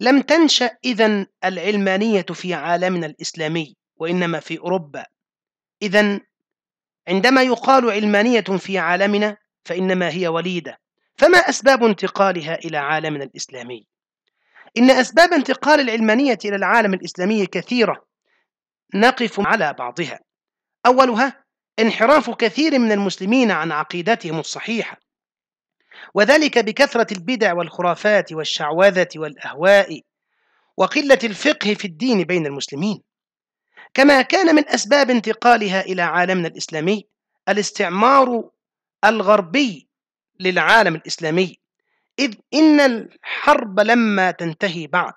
لم تنشأ إذا العلمانية في عالمنا الإسلامي وإنما في أوروبا إذا عندما يقال علمانية في عالمنا فإنما هي وليدة فما أسباب انتقالها إلى عالمنا الإسلامي؟ إن أسباب انتقال العلمانية إلى العالم الإسلامي كثيرة نقف على بعضها أولها انحراف كثير من المسلمين عن عقيدتهم الصحيحة وذلك بكثرة البدع والخرافات والشعوذة والأهواء وقلة الفقه في الدين بين المسلمين كما كان من أسباب انتقالها إلى عالمنا الإسلامي الاستعمار الغربي للعالم الإسلامي إذ إن الحرب لما تنتهي بعد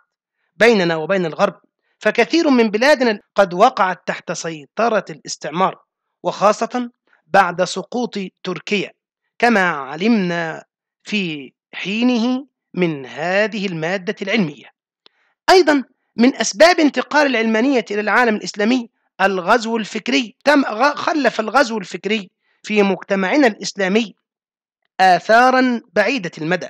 بيننا وبين الغرب فكثير من بلادنا قد وقعت تحت سيطرة الاستعمار وخاصة بعد سقوط تركيا كما علمنا في حينه من هذه المادة العلمية أيضا من أسباب انتقال العلمانية إلى العالم الإسلامي الغزو الفكري تم خلف الغزو الفكري في مجتمعنا الإسلامي آثارا بعيدة المدى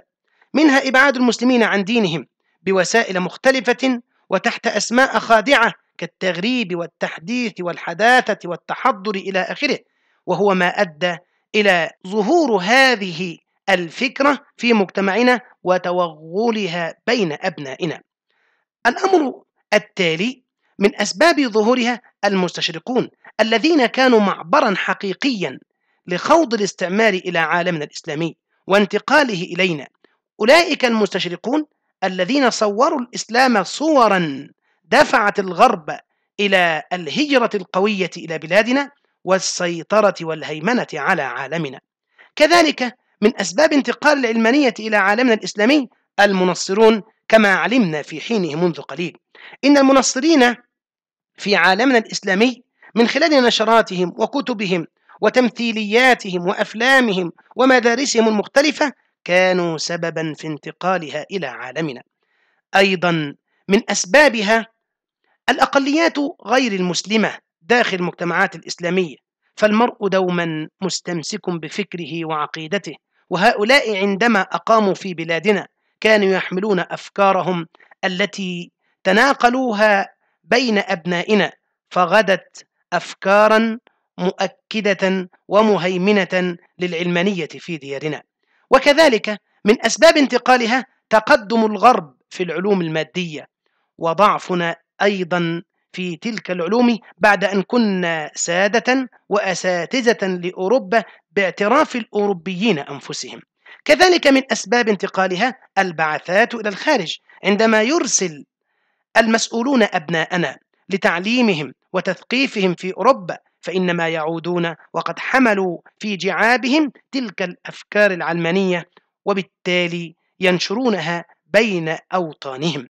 منها إبعاد المسلمين عن دينهم بوسائل مختلفة وتحت أسماء خادعة كالتغريب والتحديث والحداثة والتحضر إلى آخره وهو ما أدى إلى ظهور هذه الفكرة في مجتمعنا وتوغلها بين أبنائنا. الأمر التالي من أسباب ظهورها المستشرقون الذين كانوا معبرا حقيقيا لخوض الاستعمار إلى عالمنا الإسلامي وانتقاله إلينا. أولئك المستشرقون الذين صوروا الإسلام صورا دفعت الغرب إلى الهجرة القوية إلى بلادنا والسيطرة والهيمنة على عالمنا. كذلك من أسباب انتقال العلمانية إلى عالمنا الإسلامي المنصرون كما علمنا في حينه منذ قليل إن المنصرين في عالمنا الإسلامي من خلال نشراتهم وكتبهم وتمثيلياتهم وأفلامهم ومدارسهم المختلفة كانوا سببا في انتقالها إلى عالمنا أيضا من أسبابها الأقليات غير المسلمة داخل المجتمعات الإسلامية فالمرء دوما مستمسك بفكره وعقيدته وهؤلاء عندما أقاموا في بلادنا كانوا يحملون أفكارهم التي تناقلوها بين أبنائنا فغدت أفكارا مؤكدة ومهيمنة للعلمانية في ديارنا وكذلك من أسباب انتقالها تقدم الغرب في العلوم المادية وضعفنا أيضا في تلك العلوم بعد أن كنا سادة وأساتذة لأوروبا باعتراف الأوروبيين أنفسهم كذلك من أسباب انتقالها البعثات إلى الخارج عندما يرسل المسؤولون أبناءنا لتعليمهم وتثقيفهم في أوروبا فإنما يعودون وقد حملوا في جعابهم تلك الأفكار العلمانية وبالتالي ينشرونها بين أوطانهم